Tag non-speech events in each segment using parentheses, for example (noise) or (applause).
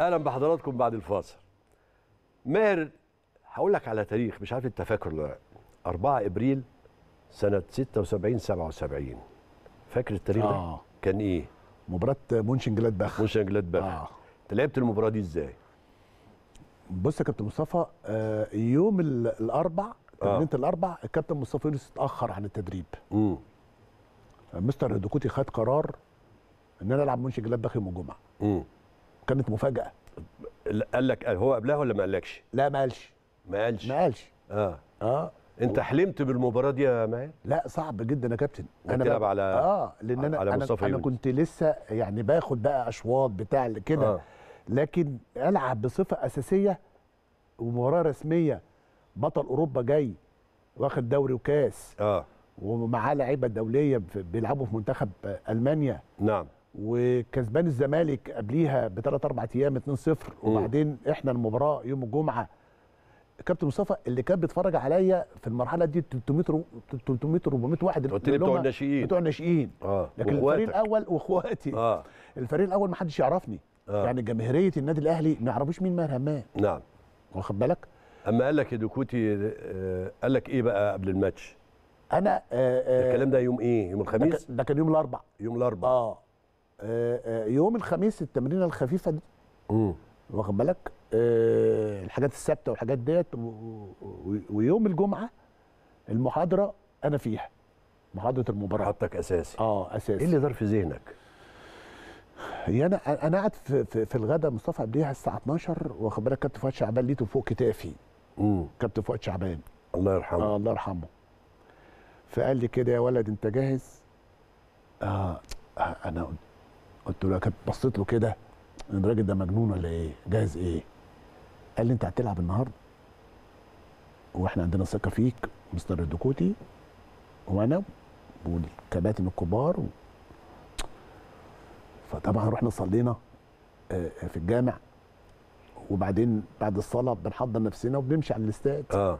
اهلا بحضراتكم بعد الفاصل ماهر هقول لك على تاريخ مش عارف انت فاكر ولا 4 ابريل سنه 76 77 فاكر التاريخ آه. ده كان ايه مباراه مونشن جلادباخ مونشن جلادباخ آه. انت لعبت المباراه دي ازاي بص يا كابتن مصطفى آه يوم الاربع آه. تمرينه آه. الاربع الكابتن مصطفى يونس اتاخر عن التدريب امم مستر هدوكوتي خد قرار ان انا العب مونشن جلادباخ يوم الجمعه امم كانت مفاجاه قال لك هو قبلها ولا ما قالكش؟ لا ما قالش ما قالش ما قالش اه اه انت حلمت بالمباراه دي يا ماهر؟ لا صعب جدا يا كابتن انا بتلعب على اه لان انا على مصطفى انا, أنا كنت لسه يعني باخد بقى اشواط بتاع كده آه. لكن العب بصفه اساسيه ومباراه رسميه بطل اوروبا جاي واخد دوري وكاس اه ومعاه لعيبه دوليه بيلعبوا في منتخب المانيا نعم وكسبان الزمالك قبليها بثلاث اربع ايام 2-0 وبعدين احنا المباراه يوم الجمعه كابتن مصطفى اللي كان بيتفرج عليا في المرحله دي 300 300 400 واحد قلت لي بتوع الناشئين بتوع الناشئين اه لكن الفريق الاول واخواتي اه الفريق الاول ما حدش يعرفني آه. يعني جماهيريه النادي الاهلي ما يعرفوش مين ماهر همام نعم واخد بالك اما قال لك دوكوتي آه، قال لك ايه بقى قبل الماتش انا آه, آه، الكلام ده يوم ايه يوم الخميس ده كان يوم الاربعاء يوم الاربعاء اه آه، آه، يوم الخميس التمرينه الخفيفه دي واخد بالك آه، الحاجات الثابته والحاجات ديت ويوم الجمعه المحاضره انا فيها محاضره المباراه حطك اساسي اه اساسي ايه اللي دار في ذهنك؟ يعني انا انا قاعد في, في, في الغداء مصطفى قبليها الساعه 12 واخد بالك كابتن فؤاد شعبان ليته فوق كتافي كابتن فؤاد شعبان الله يرحمه آه الله يرحمه فقال لي كده يا ولد انت جاهز؟ اه انا قلت قلت له كانت بصيت له كده الراجل ده مجنون ولا ايه؟ جاهز ايه؟ قال لي انت هتلعب النهارده واحنا عندنا ثقه فيك مستر الدكوتي وانا والكباتن الكبار و... فطبعا رحنا صلينا آه، آه، في الجامع وبعدين بعد الصلاه بنحضر نفسنا وبنمشي على الاستاد اه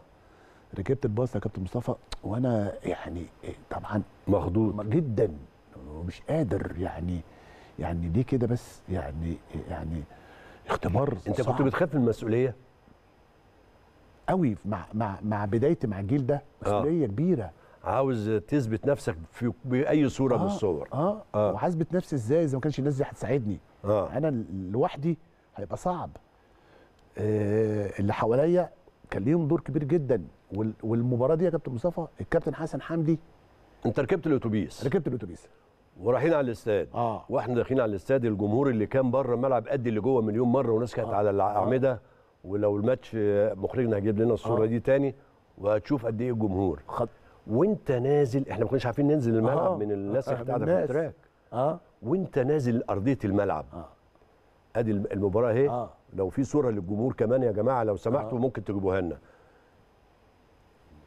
ركبت الباص يا كابتن مصطفى وانا يعني آه، طبعا مخضوض جدا ومش قادر يعني يعني ليه كده بس يعني يعني اختبار انت كنت بتخاف من المسؤوليه قوي مع مع مع بدايتي مع الجيل ده آه. مسؤوليه آه. كبيره عاوز تثبت نفسك في باي صوره آه من الصور اه, آه. وهثبت نفسي ازاي اذا ما كانش الناس دي هتساعدني آه. انا لوحدي هيبقى صعب آه اللي حواليا كان ليهم دور كبير جدا والمباراه دي يا كابتن مصطفى الكابتن حسن حمدي انت ركبت الاتوبيس ركبت الاتوبيس ورايحين على الاستاد آه. واحنا داخلين على الاستاد الجمهور اللي كان بره الملعب قد اللي جوه مليون مره وناس كانت آه. على الاعمده آه. ولو الماتش آه، مخرجنا هيجيب لنا الصوره آه. دي تاني وهتشوف قد ايه الجمهور خط. وانت نازل احنا ما كناش عارفين ننزل الملعب آه. من الناس اللي قاعده في التراك اه وانت نازل ارضيه الملعب آه. ادي المباراه اهي آه. لو في صوره للجمهور كمان يا جماعه لو سمحتوا آه. ممكن تجيبوها لنا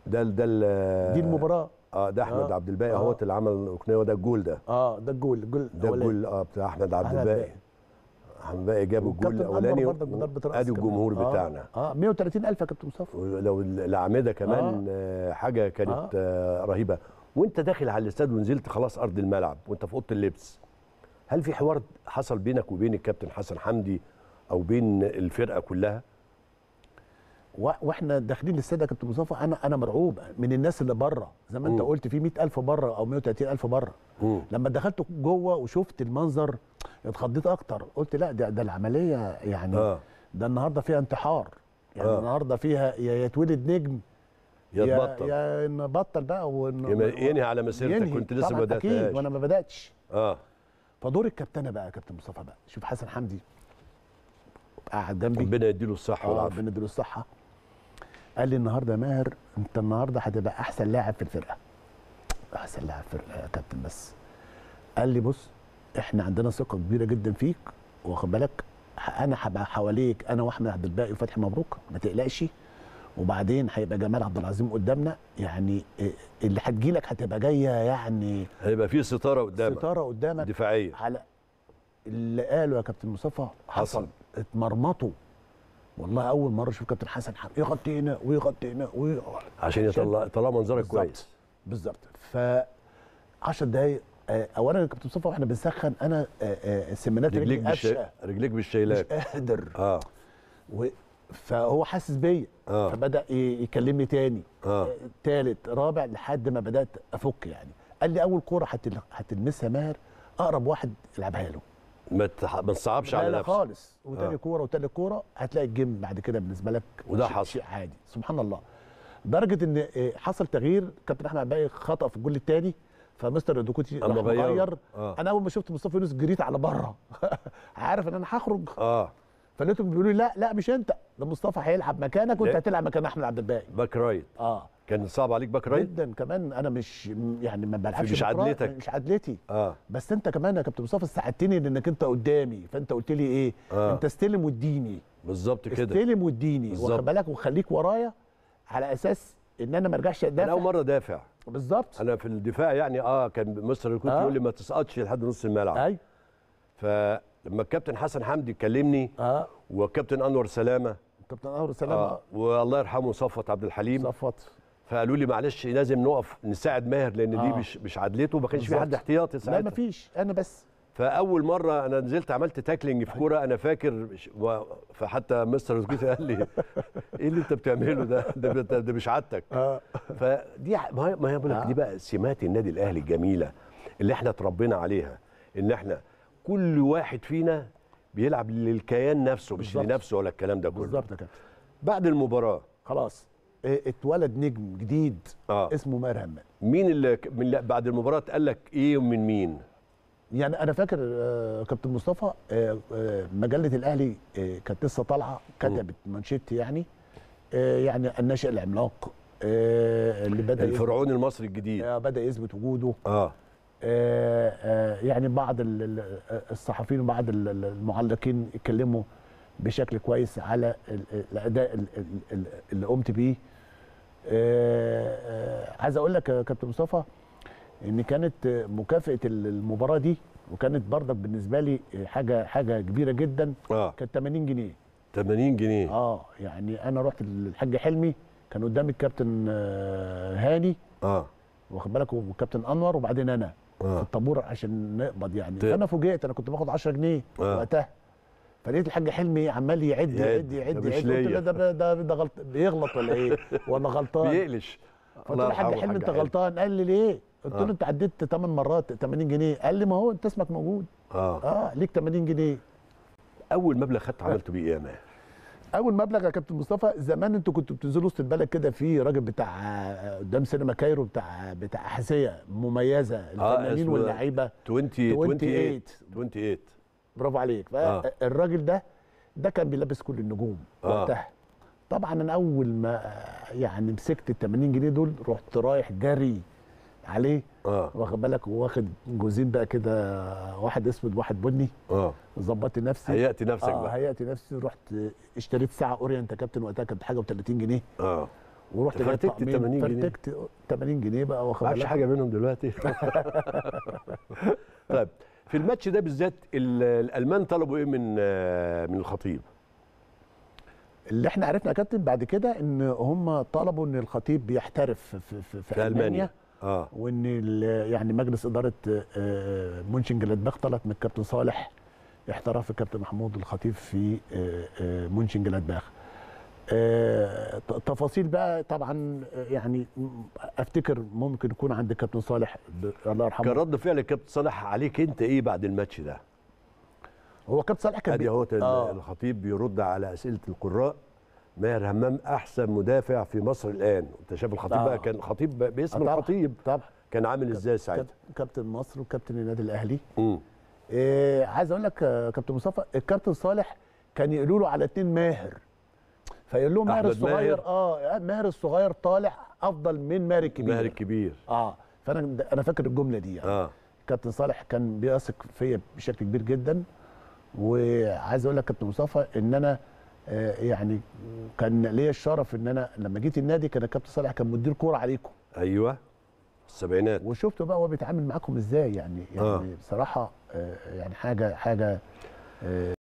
ده ده دي المباراه اه ده احمد آه. عبد الباقي اهوت اللي عمل الاقنيه وده الجول ده اه ده الجول الجول ده الجول اه بتاع احمد عبد الباقي احمد باقي جاب الجول الاولاني ادي الجمهور آه. بتاعنا اه 130000 يا كابتن مصطفى لو الاعمده كمان آه. آه، حاجه كانت آه. آه. رهيبه وانت داخل على الاستاد ونزلت خلاص ارض الملعب وانت في اوضه اللبس هل في حوار حصل بينك وبين الكابتن حسن حمدي او بين الفرقه كلها واحنا داخلين الاستاد يا كابتن مصطفى انا انا مرعوب من الناس اللي بره زي ما انت قلت في 100000 بره او 130000 بره لما دخلت جوه وشفت المنظر اتخضيت اكتر قلت لا ده ده العمليه يعني آه. ده النهارده فيها انتحار يعني آه. النهارده فيها يا يتولد نجم يا تبطل يا نبطل بقى ون... ينهي على مسيرتك كنت لسه ما بداتش وانا ما بداتش اه فدور الكابتنه بقى يا كابتن مصطفى بقى شوف حسن حمدي قاعد جنبي ربنا يديله الصحه آه، ربنا يديله الصحه قال لي النهارده يا ماهر انت النهارده هتبقى احسن لاعب في الفرقه احسن لاعب في الفرقه يا كابتن بس قال لي بص احنا عندنا ثقه كبيره جدا فيك واخد بالك انا هبقى حواليك انا واحمد عبد الباقي وفتحي مبروك ما تقلقش وبعدين هيبقى جمال عبد العظيم قدامنا يعني اللي هتجي لك هتبقى جايه يعني هيبقى في ستاره قدامك ستاره قدامك دفاعيه على اللي قاله يا كابتن مصطفى حصل, حصل. اتمرمطوا والله اول مره اشوف كابتن حسن حرب يغطي هنا ويغطي هنا ويغطي عشان يطلع طلع منظرك كويس بالظبط ف 10 دقايق آه، اولا يا كابتن مصطفى واحنا بنسخن انا آه، آه، سمنات رجلي بالش... رجليك بالشيلات مش قادر اه و... فهو حاسس بيا آه. فبدا يكلمني تاني آه. تالت رابع لحد ما بدات افك يعني قال لي اول كوره هتلمسها ماهر اقرب واحد العبها له ما تصعبش على نفسك خالص وتاني آه. كوره وتالت كوره هتلاقي الجيم بعد كده بالنسبه لك وده شيء حصل شيء عادي سبحان الله درجه ان آه، حصل تغيير كابتن احمد عباقي خطا في الجول الثاني فمستر الدكوتي راح مغير آه. انا اول ما شفت مصطفى يونس جريت على بره (laughs) عارف ان انا هخرج اه فلقيتهم بيقولوا لي لا لا مش انت ده مصطفى هيلعب مكانك وانت إيه؟ هتلعب مكان احمد عبد الباقي باك رايت اه كان صعب عليك باك رايت جدا كمان انا مش يعني ما بلعبش مش عدلتك مش عدلتي اه بس انت كمان يا كابتن مصطفى ساعدتني لانك انت قدامي فانت قلت لي ايه آه. انت استلم واديني بالظبط كده استلم واديني واخد بالك وخليك ورايا على اساس ان انا ما ارجعش ادافع انا اول مره دافع بالظبط انا في الدفاع يعني اه كان مستر كنت آه. يقول لي ما تسقطش لحد نص الملعب ايوه فلما الكابتن حسن حمدي كلمني آه. والكابتن انور سلامه كابتن انور سلامه آه. والله يرحمه صفوت عبد الحليم صفوت فقالوا لي معلش لازم نقف نساعد ماهر لان آه. دي مش مش عدلته ما كانش في حد احتياطي ساعتها لا مفيش انا بس فاول مره انا نزلت عملت تاكلينج في أيوة. كوره انا فاكر و... فحتى مستر روزجيت قال لي ايه اللي انت بتعمله ده ده, ده, ده مش عادتك آه. فدي ما هي بقول لك آه. دي بقى سمات النادي الاهلي الجميله اللي احنا اتربينا عليها ان احنا كل واحد فينا بيلعب للكيان نفسه مش لنفسه ولا الكلام ده كله بالظبط بعد المباراه خلاص إيه، اتولد نجم جديد آه. اسمه همام مين اللي من بعد المباراه قال لك ايه ومن مين يعني انا فاكر آه كابتن مصطفى آه آه مجله الاهلي آه، كانت لسه طالعه كتبت مانشيت يعني آه، يعني الناشئ العملاق آه، اللي بدا الفرعون المصري الجديد بدا يثبت وجوده اه يعني بعض الصحفيين وبعض المعلقين اتكلموا بشكل كويس على الاداء اللي قمت بيه آه، آه، عايز اقول لك يا كابتن مصطفى ان كانت مكافاه المباراه دي وكانت بردك بالنسبه لي حاجه حاجه كبيره جدا آه. كانت 80 جنيه 80 جنيه اه يعني انا رحت للحاج حلمي كان قدامي الكابتن آه، هاني اه واخد بالك والكابتن انور وبعدين انا آه. في الطابور عشان نقبض يعني ت... انا فوجئت انا كنت باخد 10 جنيه آه. وقتها فلقيت الحاج حلمي عمال يعد يعد يعد يعد قلت له ده ده ده غلط بيغلط ولا ايه؟ ولا غلطان؟ بيقلش قلت له الحاج حلمي انت غلطان قال لي ليه؟ قلت له آه. انت عديت 8 مرات 80 جنيه قال لي ما هو انت اسمك موجود اه اه ليك 80 جنيه اول مبلغ خدته آه. عملته بيه ايه يا ماهر؟ اول مبلغ يا كابتن مصطفى زمان انتوا كنتوا بتنزلوا وسط البلد كده في راجل بتاع آه، قدام سينما كايرو بتاع بتاع احذيه مميزه الفنانين آه واللعيبه 20 28 28 برافو عليك فالراجل آه. ده ده كان بيلبس كل النجوم آه. وقتها طبعا انا اول ما يعني مسكت ال 80 جنيه دول رحت رايح جري عليه آه. واخد بالك واخد جوزين بقى كده واحد اسود واحد بني اه ظبطت نفسي هيأت نفسك آه بقى هيأت نفسي رحت اشتريت ساعه اورينت كابتن وقتها كانت حاجه ب 30 جنيه اه ورحت جبت 80 جنيه فرتكت 80 جنيه بقى واخد بالك حاجه منهم دلوقتي (laughs) طيب في الماتش ده بالذات الالمان طلبوا ايه من آه، من الخطيب اللي احنا عرفنا يا كابتن بعد كده ان هم طلبوا ان الخطيب بيحترف في, في, في, في المانيا, ألمانيا. آه. وان يعني مجلس اداره آه، مونشن جلادباخ طلب من الكابتن صالح احتراف الكابتن محمود الخطيب في آه، مونشن جلادباخ آه، تفاصيل بقى طبعا آه، يعني افتكر ممكن يكون عند كابتن صالح الله يرحمه كان رد فعل الكابتن صالح عليك انت ايه بعد الماتش ده؟ هو كابتن صالح كان ادي اهو آه. الخطيب بيرد على اسئله القراء ماهر همام احسن مدافع في مصر الان انت شايف الخطيب آه. بقى كان خطيب باسم طبعا. الخطيب طبعا كان عامل ازاي ساعتها كابتن مصر وكابتن النادي الاهلي إيه عايز اقول لك كابتن مصطفى الكابتن صالح كان يقولوا له على اتنين ماهر فيقول لهم ماهر الصغير ماهر. اه يعني ماهر الصغير طالع افضل من ماهر الكبير ماهر الكبير اه فانا انا فاكر الجمله دي يعني آه. كابتن صالح كان بيثق فيا بشكل كبير جدا وعايز اقول لك كابتن مصطفى ان انا آه يعني كان ليا الشرف ان انا لما جيت النادي كان الكابتن صالح كان مدير كوره عليكم ايوه السبعينات وشفته بقى هو بيتعامل معاكم ازاي يعني يعني آه. بصراحه آه يعني حاجه حاجه آه